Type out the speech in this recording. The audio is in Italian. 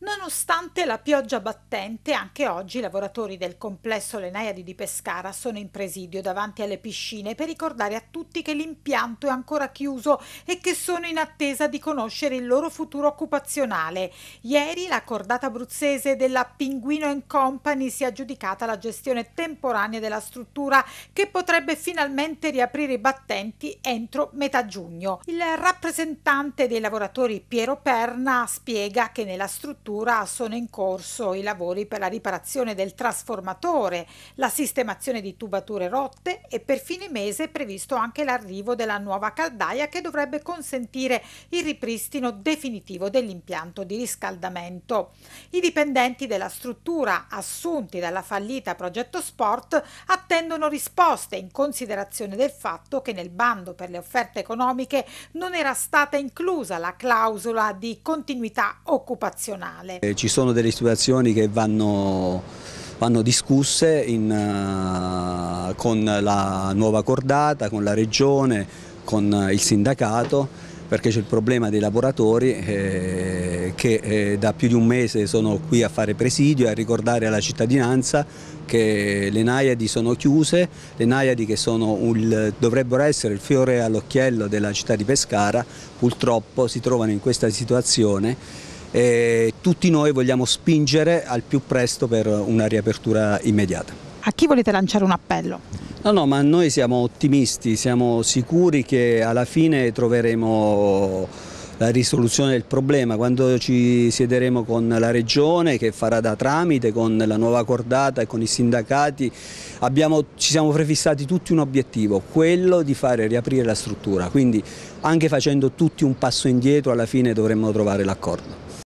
Nonostante la pioggia battente, anche oggi i lavoratori del complesso Lenaiadi di Pescara sono in presidio davanti alle piscine per ricordare a tutti che l'impianto è ancora chiuso e che sono in attesa di conoscere il loro futuro occupazionale. Ieri la cordata abruzzese della Pinguino Company si è aggiudicata la gestione temporanea della struttura che potrebbe finalmente riaprire i battenti entro metà giugno. Il rappresentante dei lavoratori Piero Perna spiega che nella struttura prefettura sono in corso i lavori per la riparazione del trasformatore, la sistemazione di tubature rotte e per fine mese è previsto anche l'arrivo della nuova caldaia che dovrebbe consentire il ripristino definitivo dell'impianto di riscaldamento. I dipendenti della struttura assunti dalla fallita Progetto Sport attendono risposte in considerazione del fatto che nel bando per le offerte economiche non era stata inclusa la clausola di continuità occupazionale nazionale. Eh, ci sono delle situazioni che vanno, vanno discusse in, uh, con la nuova cordata, con la regione, con il sindacato perché c'è il problema dei lavoratori eh, che eh, da più di un mese sono qui a fare presidio e a ricordare alla cittadinanza che le naiadi sono chiuse, le naiadi che un, dovrebbero essere il fiore all'occhiello della città di Pescara purtroppo si trovano in questa situazione e tutti noi vogliamo spingere al più presto per una riapertura immediata. A chi volete lanciare un appello? No, no, ma noi siamo ottimisti, siamo sicuri che alla fine troveremo la risoluzione del problema quando ci siederemo con la Regione che farà da tramite, con la nuova cordata e con i sindacati. Abbiamo, ci siamo prefissati tutti un obiettivo, quello di fare riaprire la struttura, quindi anche facendo tutti un passo indietro alla fine dovremmo trovare l'accordo.